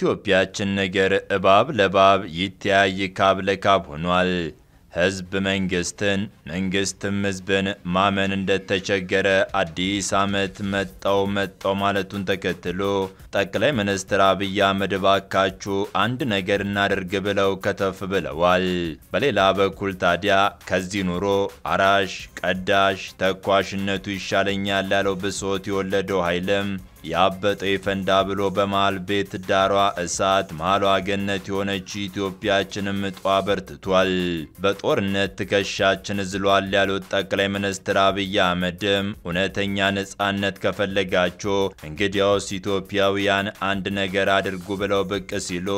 የኢትዮጵያችን ነገር እባብ ለባብ ይተያይ ካብ ለካብ ሆኗል። ህዝብ መንግስትን መንግስትም ህዝብን ማመን እንደተቸገረ አዲስ ዓመት መጣው መጣው ማለቱን ተከትሎ ጠቅላይ ሚኒስትር አብይ አህመድ ባካችሁ አንድ ነገር እናደርግ ብለው ከተፍ ብለዋል። በሌላ በኩል ታዲያ ከዚህ ኑሮ አራሽ ቀዳሽ ተኳሽነቱ ይሻለኛል ያለው ብሶት የወለደው ኃይልም ያበጠ ይፈንዳ ብሎ በመሃል ቤት ዳሯ እሳት መሃሏ ገነት የሆነች ኢትዮጵያችንም ጧ በርትቷል። በጦርነት ትከሻችን ዝሏል ያሉት ጠቅላይ ሚኒስትር አብይ አህመድም እውነተኛ ነጻነት ከፈለጋቸው እንግዲያውስ ኢትዮጵያውያን አንድ ነገር አድርጉ ብለው ብቅ ሲሉ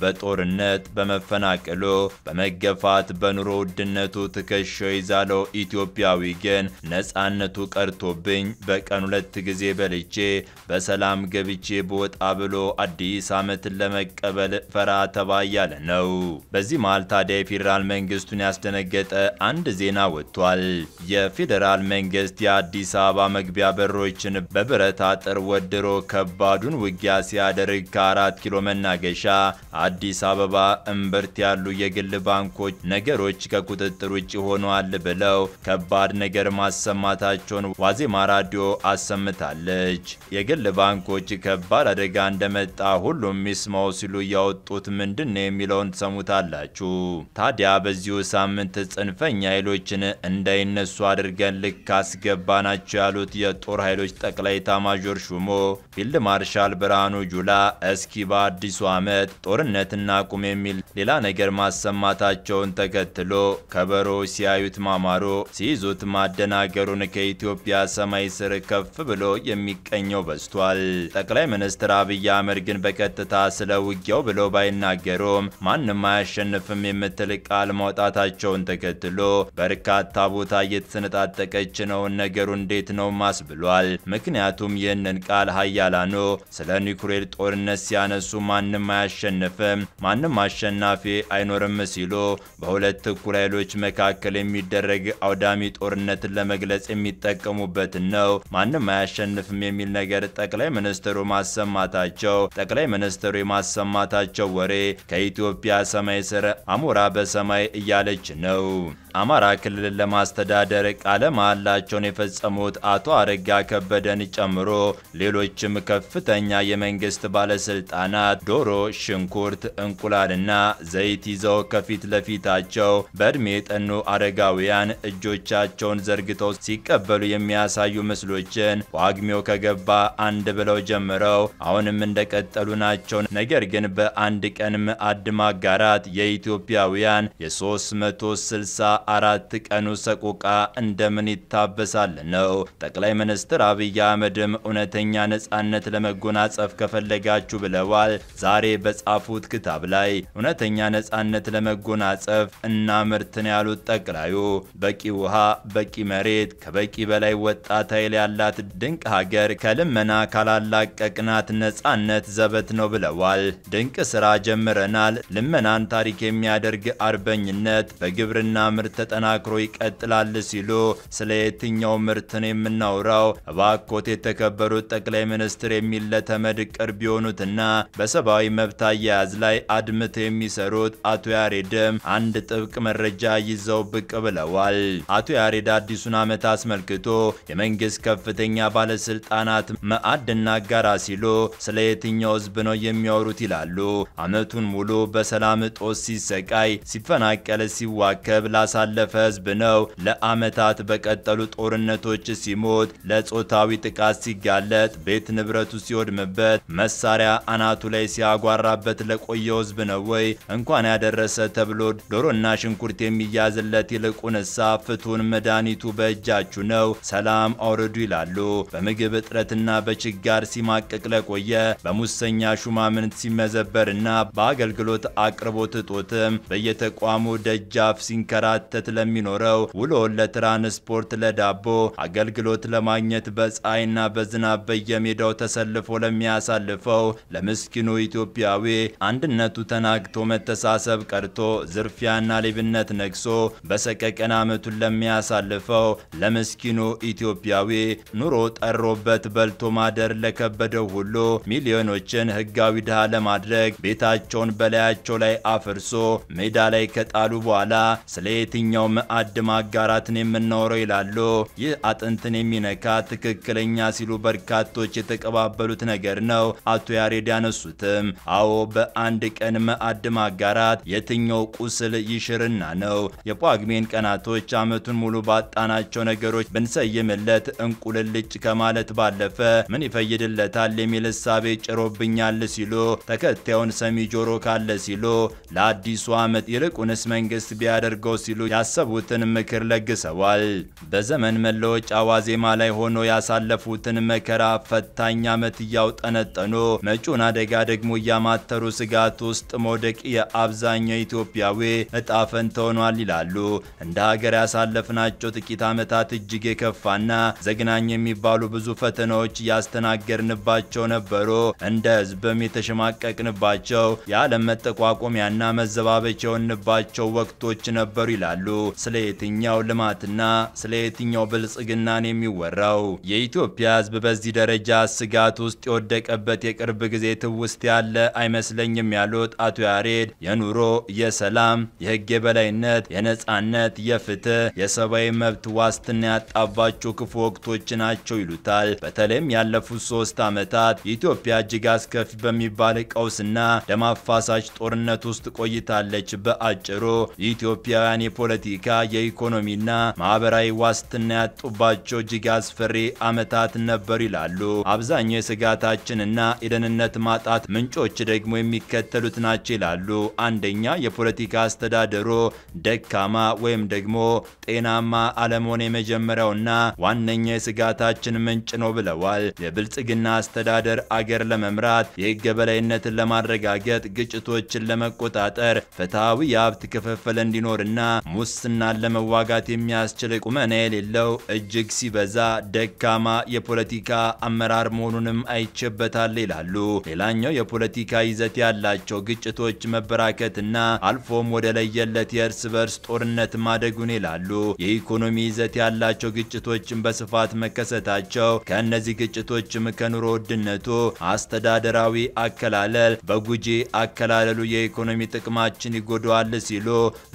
በጦርነት በመፈናቀሉ፣ በመገፋት፣ በኑሮ ውድነቱ ትከሻው ይዛለው ኢትዮጵያዊ ግን ነጻነቱ ቀርቶብኝ በቀን ሁለት ጊዜ በልቼ በሰላም ገብቼ ብወጣ ብሎ አዲስ ዓመትን ለመቀበል ፈራ ተባ እያለ ነው። በዚህ መሃል ታዲያ የፌዴራል መንግስቱን ያስደነገጠ አንድ ዜና ወጥቷል። የፌዴራል መንግስት የአዲስ አበባ መግቢያ በሮችን በብረት አጥር ወድሮ ከባዱን ውጊያ ሲያደርግ ከአራት ኪሎ መናገሻ አዲስ አበባ እምብርት ያሉ የግል ባንኮች ነገሮች ከቁጥጥር ውጭ ሆኗል ብለው ከባድ ነገር ማሰማታቸውን ዋዜማ ራዲዮ አሰምታለች። ለባንኮች ከባድ አደጋ እንደመጣ ሁሉም ይስማው ሲሉ እያወጡት ምንድን ነው የሚለውን ትሰሙታላችሁ። ታዲያ በዚሁ ሳምንት ጽንፈኛ ኃይሎችን እንዳይነሱ አድርገን ልክ አስገባ ናቸው ያሉት የጦር ኃይሎች ጠቅላይ ማዦር ሹሞ ፊልድ ማርሻል ብርሃኑ ጁላ እስኪ በአዲሱ ዓመት ጦርነት እናቁም የሚል ሌላ ነገር ማሰማታቸውን ተከትሎ ከበሮ ሲያዩት ማማሮ ሲይዙት ማደናገሩን ከኢትዮጵያ ሰማይ ስር ከፍ ብሎ የሚቀኘው በስ ተነስቷል። ጠቅላይ ሚኒስትር አብይ አህመድ ግን በቀጥታ ስለ ውጊያው ብለው ባይናገሩም ማንም አያሸንፍም የምትል ቃል ማውጣታቸውን ተከትሎ በርካታ ቦታ እየተሰነጣጠቀች ነው፣ ነገሩ እንዴት ነው ማስ ብሏል ምክንያቱም ይህንን ቃል ሀያላኑ ስለ ኒኩሌር ጦርነት ሲያነሱ ማንም አያሸንፍም፣ ማንም አሸናፊ አይኖርም ሲሉ በሁለት እኩል ኃይሎች መካከል የሚደረግ አውዳሚ ጦርነትን ለመግለጽ የሚጠቀሙበትን ነው። ማንም አያሸንፍም የሚል ነገር ጠቅላይ ሚኒስትሩ ማሰማታቸው ጠቅላይ ሚኒስትሩ የማሰማታቸው ወሬ ከኢትዮጵያ ሰማይ ስር አሞራ በሰማይ እያለች ነው። አማራ ክልልን ለማስተዳደር ቃለ መሃላቸውን የፈጸሙት አቶ አረጋ ከበደን ጨምሮ ሌሎችም ከፍተኛ የመንግስት ባለስልጣናት ዶሮ፣ ሽንኩርት፣ እንቁላልና ዘይት ይዘው ከፊት ለፊታቸው በእድሜ የጠኑ አረጋውያን እጆቻቸውን ዘርግተው ሲቀበሉ የሚያሳዩ ምስሎችን ዋግሜው ከገባ አንድ ብለው ጀምረው አሁንም እንደቀጠሉ ናቸው። ነገር ግን በአንድ ቀን አድማጋራት ማጋራት የኢትዮጵያውያን የ364 ቀኑ ሰቆቃ እንደምን ይታበሳል ነው። ጠቅላይ ሚኒስትር አብይ አህመድም እውነተኛ ነጻነት ለመጎናጸፍ ከፈለጋችሁ ብለዋል። ዛሬ በጻፉት ክታብ ላይ እውነተኛ ነጻነት ለመጎናጸፍ እና ምርትን ያሉት ጠቅላዩ በቂ ውሃ፣ በቂ መሬት፣ ከበቂ በላይ ወጣት ኃይል ያላት ድንቅ ሀገር ከልመና ካላላቀቅናት ነጻነት ዘበት ነው ብለዋል። ድንቅ ስራ ጀምረናል። ልመናን ታሪክ የሚያደርግ አርበኝነት በግብርና ምርት ተጠናክሮ ይቀጥላል ሲሉ ስለ የትኛው ምርት ነው የምናውራው? እባኮት የተከበሩት ጠቅላይ ሚኒስትር የሚል ለተመድ ቅርብ የሆኑትና በሰብአዊ መብት አያያዝ ላይ አድምት የሚሰሩት አቶ ያሬድም አንድ ጥብቅ መረጃ ይዘው ብቅ ብለዋል። አቶ ያሬድ አዲሱን ዓመት አስመልክቶ የመንግስት ከፍተኛ ባለስልጣናት አድና ጋራ ሲሉ ስለ የትኛው ህዝብ ነው የሚያወሩት ይላሉ። አመቱን ሙሉ በሰላም እጦት ሲሰቃይ፣ ሲፈናቀል፣ ሲዋከብ ላሳለፈ ህዝብ ነው። ለአመታት በቀጠሉ ጦርነቶች ሲሞት፣ ለጾታዊ ጥቃት ሲጋለጥ፣ ቤት ንብረቱ ሲወድምበት፣ መሳሪያ አናቱ ላይ ሲያጓራበት ለቆየው ህዝብ ነው ወይ እንኳን ያደረሰ ተብሎ ዶሮና ሽንኩርት የሚያዝለት ይልቁንሳ ፍቱን መድኃኒቱ በእጃችሁ ነው ሰላም አውርዱ ይላሉ። በምግብ እጥረትና በችጋር ሲማቀቅ ለቆየ በሙሰኛ ሹማምንት ሲመዘበርና በአገልግሎት አቅርቦት እጦትም በየተቋሙ ደጃፍ ሲንከራተት ለሚኖረው ውሎን ለትራንስፖርት፣ ለዳቦ አገልግሎት ለማግኘት በፀሐይና በዝናብ በየሜዳው ተሰልፎ ለሚያሳልፈው ለምስኪኑ ኢትዮጵያዊ አንድነቱ ተናግቶ መተሳሰብ ቀርቶ ዝርፊያና ሌብነት ነግሶ በሰቀቀን ዓመቱን ለሚያሳልፈው ለምስኪኑ ኢትዮጵያዊ ኑሮ ጠሮበት በልቶ ማደር ለከበደው ሁሉ ሚሊዮኖችን ህጋዊ ድሃ ለማድረግ ቤታቸውን በላያቸው ላይ አፍርሶ ሜዳ ላይ ከጣሉ በኋላ ስለ የትኛው ማዕድ ማጋራትን የምናወረው ይላሉ። ይህ አጥንትን የሚነካ ትክክለኛ ሲሉ በርካቶች የተቀባበሉት ነገር ነው። አቶ ያሬድ ያነሱትም አዎ፣ በአንድ ቀን ማዕድ ማጋራት የትኛው ቁስል ይሽርና ነው። የጳጉሜን ቀናቶች አመቱን ሙሉ ባጣናቸው ነገሮች ብንሰይምለት እንቁልልጭ ከማለት ባለፈ ምን ይፈይድለታል የሚል እሳቤ ጭሮብኛል ሲሉ ተከታዩን ሰሚ ጆሮ ካለ ሲሉ ለአዲሱ ዓመት ይልቁንስ መንግስት ቢያደርገው ሲሉ ያሰቡትን ምክር ለግሰዋል። በዘመን መለወጫ ዋዜማ ላይ ሆኖ ያሳለፉትን መከራ ፈታኝ ዓመት እያውጠነጠኑ መጪውን አደጋ ደግሞ እያማተሩ ስጋት ውስጥ መውደቅ የአብዛኛው ኢትዮጵያዊ እጣ ፈንታ ሆኗል ይላሉ። እንደ ሀገር ያሳለፍናቸው ጥቂት ዓመታት እጅግ የከፋና ዘግናኝ የሚባሉ ብዙ ፈተናዎች እያ ያስተናገርንባቸው ነበሩ። እንደ ህዝብም የተሸማቀቅንባቸው የዓለም መጠቋቋሚያና መዘባበች የሆንባቸው ወቅቶች ነበሩ ይላሉ። ስለ የትኛው ልማትና ስለ የትኛው ብልጽግናን የሚወራው? የኢትዮጵያ ህዝብ በዚህ ደረጃ ስጋት ውስጥ የወደቀበት የቅርብ ጊዜ ትውስት ያለ አይመስለኝም ያሉት አቶ ያሬድ የኑሮ፣ የሰላም፣ የህግ የበላይነት፣ የነጻነት፣ የፍትህ፣ የሰብአዊ መብት ዋስትና ያጣባቸው ክፉ ወቅቶች ናቸው ይሉታል። በተለይም ያለ ባለፉት ሶስት ዓመታት ኢትዮጵያ እጅግ አስከፊ በሚባል ቀውስና ደም አፋሳሽ ጦርነት ውስጥ ቆይታለች። በአጭሩ የኢትዮጵያውያን የፖለቲካ የኢኮኖሚና ማህበራዊ ዋስትና ያጡባቸው እጅግ አስፈሪ ዓመታት ነበር ይላሉ። አብዛኛው የስጋታችንና የደህንነት ማጣት ምንጮች ደግሞ የሚከተሉት ናቸው ይላሉ። አንደኛ የፖለቲካ አስተዳደሩ ደካማ ወይም ደግሞ ጤናማ አለመሆን የመጀመሪያውና ዋነኛ የስጋታችን ምንጭ ነው ብለዋል። የብልጽግና አስተዳደር አገር ለመምራት የህግ በላይነትን ለማረጋገጥ ግጭቶችን ለመቆጣጠር ፍትሐዊ የሀብት ክፍፍል እንዲኖርና ሙስናን ለመዋጋት የሚያስችል ቁመና የሌለው እጅግ ሲበዛ ደካማ የፖለቲካ አመራር መሆኑንም አይቼበታል ይላሉ። ሌላኛው የፖለቲካ ይዘት ያላቸው ግጭቶች መበራከትና አልፎም ወደ ለየለት የእርስ በርስ ጦርነት ማደጉን ይላሉ። የኢኮኖሚ ይዘት ያላቸው ግጭቶችን በስፋት መከሰታቸው ከእነዚህ ግጭቶች ድርጅቶችም ከኑሮ ውድነቱ አስተዳደራዊ አከላለል በጉጂ አከላለሉ የኢኮኖሚ ጥቅማችን ይጎዳዋል ሲሉ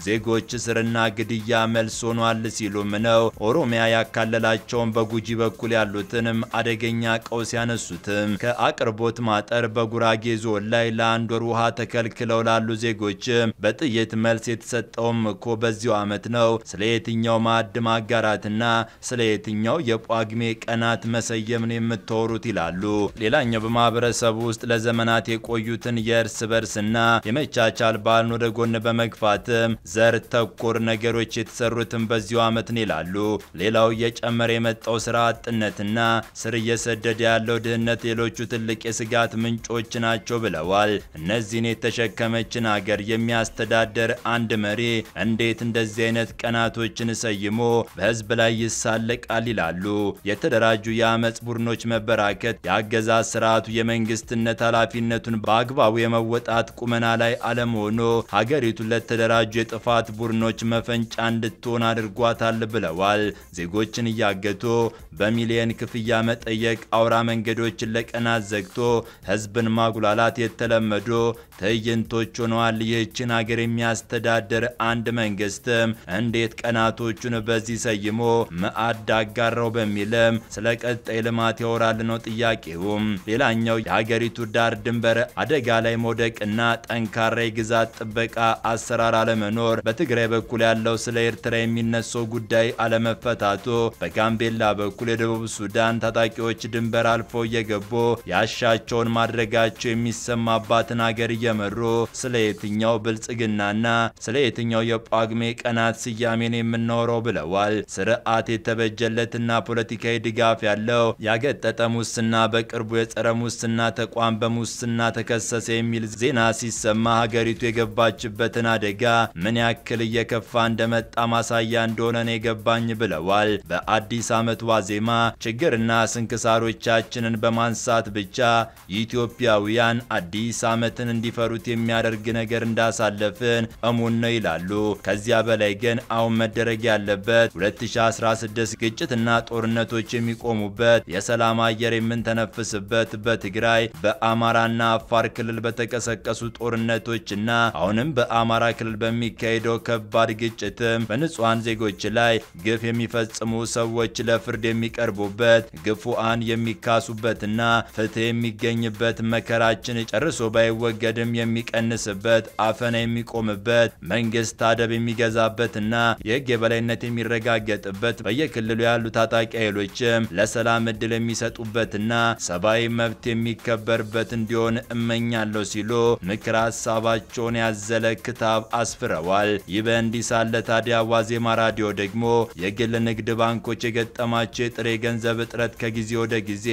ዜጎች እስርና ግድያ መልስ ሆኗል ሲሉም ነው ኦሮሚያ ያካለላቸውን በጉጂ በኩል ያሉትንም አደገኛ ቀውስ ያነሱትም። ከአቅርቦት ማጠር በጉራጌ ዞን ላይ ለአንድ ወር ውሃ ተከልክለው ላሉ ዜጎችም በጥይት መልስ የተሰጠውም እኮ በዚሁ ዓመት ነው። ስለ የትኛው ማዕድ ማጋራትና ስለ የትኛው የጳጉሜ ቀናት መሰየምን የምትወሩት ይላሉ። ሌላኛው በማህበረሰብ ውስጥ ለዘመናት የቆዩትን የእርስ በርስና የመቻቻል ባህልን ወደ ጎን በመግፋትም ዘር ተኮር ነገሮች የተሰሩትን በዚሁ ዓመት ነው ይላሉ። ሌላው እየጨመረ የመጣው ስራ አጥነትና ስር እየሰደደ ያለው ድህነት ሌሎቹ ትልቅ የስጋት ምንጮች ናቸው ብለዋል። እነዚህን የተሸከመችን አገር የሚያስተዳደር አንድ መሪ እንዴት እንደዚህ አይነት ቀናቶችን ሰይሞ በህዝብ ላይ ይሳለቃል ይላሉ። የተደራጁ የአመፅ ቡድኖች መበራከት የአገዛዝ ስርዓቱ የመንግስትነት ኃላፊነቱን በአግባቡ የመወጣት ቁመና ላይ አለመሆኑ ሀገሪቱን ለተደራጁ የጥፋት ቡድኖች መፈንጫ እንድትሆን አድርጓታል ብለዋል። ዜጎችን እያገቱ በሚሊየን ክፍያ መጠየቅ፣ አውራ መንገዶችን ለቀናት ዘግቶ ህዝብን ማጉላላት የተለመዱ ትዕይንቶች ሆነዋል። ይህችን ሀገር የሚያስተዳድር አንድ መንግስትም እንዴት ቀናቶቹን በዚህ ሰይሞ መዓድ አጋራው በሚልም ስለ ቀጣይ ልማት ይኖራል ነው ጥያቄው። ሌላኛው የሀገሪቱ ዳር ድንበር አደጋ ላይ መውደቅና ጠንካራ የግዛት ጥበቃ አሰራር አለመኖር፣ በትግራይ በኩል ያለው ስለ ኤርትራ የሚነሳው ጉዳይ አለመፈታቱ፣ በጋምቤላ በኩል የደቡብ ሱዳን ታጣቂዎች ድንበር አልፎ እየገቡ ያሻቸውን ማድረጋቸው የሚሰማባትን ሀገር እየመሩ ስለ የትኛው ብልጽግናና ስለ የትኛው የጳጉሜ ቀናት ስያሜን የምናወራው ብለዋል። ስርዓት የተበጀለትና ፖለቲካዊ ድጋፍ ያለው ያገ የፈጠጠ ሙስና በቅርቡ የጸረ ሙስና ተቋም በሙስና ተከሰሰ የሚል ዜና ሲሰማ ሀገሪቱ የገባችበትን አደጋ ምን ያክል እየከፋ እንደመጣ ማሳያ እንደሆነ ነው የገባኝ ብለዋል። በአዲስ ዓመት ዋዜማ ችግርና ስንክሳሮቻችንን በማንሳት ብቻ ኢትዮጵያውያን አዲስ ዓመትን እንዲፈሩት የሚያደርግ ነገር እንዳሳለፍን እሙን ነው ይላሉ። ከዚያ በላይ ግን አሁን መደረግ ያለበት 2016 ግጭትና ጦርነቶች የሚቆሙበት የሰላም መልካም አየር የምንተነፍስበት በትግራይ በአማራና አፋር ክልል በተቀሰቀሱ ጦርነቶችና አሁንም በአማራ ክልል በሚካሄደው ከባድ ግጭትም በንጹሐን ዜጎች ላይ ግፍ የሚፈጽሙ ሰዎች ለፍርድ የሚቀርቡበት ግፉአን የሚካሱበትና ፍትህ የሚገኝበት መከራችን ጨርሶ ባይወገድም የሚቀንስበት አፈና የሚቆምበት መንግስት አደብ የሚገዛበትና የህግ የበላይነት የሚረጋገጥበት በየክልሉ ያሉ ታጣቂ ኃይሎችም ለሰላም እድል የሚሰ የሚሰጡበትና ሰብአዊ መብት የሚከበርበት እንዲሆን እመኛለሁ ሲሉ ምክር ሀሳባቸውን ያዘለ ክታብ አስፍረዋል። ይህ በእንዲህ ሳለ ታዲያ ዋዜማ ራዲዮ ደግሞ የግል ንግድ ባንኮች የገጠማቸው የጥሬ ገንዘብ እጥረት ከጊዜ ወደ ጊዜ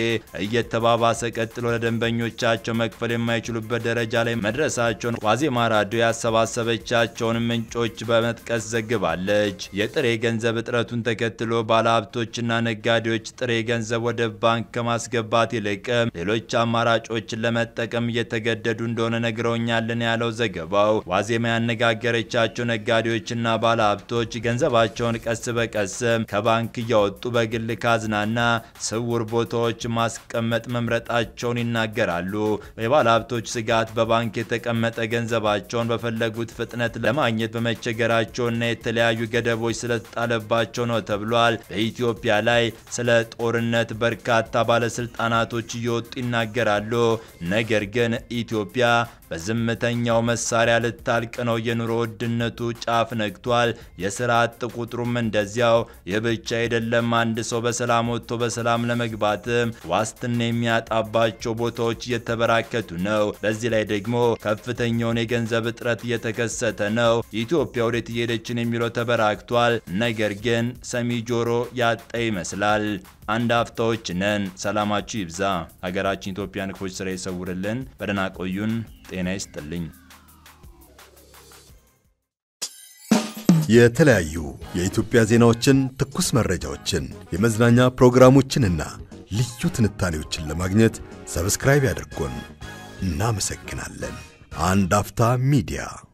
እየተባባሰ ቀጥሎ ለደንበኞቻቸው መክፈል የማይችሉበት ደረጃ ላይ መድረሳቸውን ዋዜማ ራዲዮ ያሰባሰበቻቸውን ምንጮች በመጥቀስ ዘግባለች። የጥሬ ገንዘብ እጥረቱን ተከትሎ ባለሀብቶችና ነጋዴዎች ጥሬ ገንዘብ ወደ ባንክ ባንክ ከማስገባት ይልቅም ሌሎች አማራጮችን ለመጠቀም እየተገደዱ እንደሆነ ነግረውኛልን ያለው ዘገባው ዋዜማ ያነጋገረቻቸው ነጋዴዎችና ባለሀብቶች ገንዘባቸውን ቀስ በቀስ ከባንክ እያወጡ በግል ካዝናና ስውር ቦታዎች ማስቀመጥ መምረጣቸውን ይናገራሉ። የባለሀብቶች ስጋት በባንክ የተቀመጠ ገንዘባቸውን በፈለጉት ፍጥነት ለማግኘት በመቸገራቸውና የተለያዩ ገደቦች ስለተጣለባቸው ነው ተብሏል። በኢትዮጵያ ላይ ስለ ጦርነት በርካታ በርካታ ባለስልጣናቶች እየወጡ ይናገራሉ። ነገር ግን ኢትዮጵያ በዝምተኛው መሳሪያ ልታልቅ ነው። የኑሮ ውድነቱ ጫፍ ነግቷል። የስራ አጥ ቁጥሩም እንደዚያው። ይህ ብቻ አይደለም። አንድ ሰው በሰላም ወጥቶ በሰላም ለመግባትም ዋስትና የሚያጣባቸው ቦታዎች እየተበራከቱ ነው። በዚህ ላይ ደግሞ ከፍተኛውን የገንዘብ እጥረት እየተከሰተ ነው። ኢትዮጵያ ወዴት እየሄደችን የሚለው ተበራክቷል። ነገር ግን ሰሚ ጆሮ ያጣ ይመስላል። አንድ አፍታዎች ነን። ይስጠን፣ ሰላማችሁ ይብዛ፣ ሀገራችን ኢትዮጵያን ክፎች ስራ ይሰውርልን። በደህና ቆዩን። ጤና ይስጥልኝ። የተለያዩ የኢትዮጵያ ዜናዎችን፣ ትኩስ መረጃዎችን፣ የመዝናኛ ፕሮግራሞችንና ልዩ ትንታኔዎችን ለማግኘት ሰብስክራይብ ያድርጉን። እናመሰግናለን። አንድ አፍታ ሚዲያ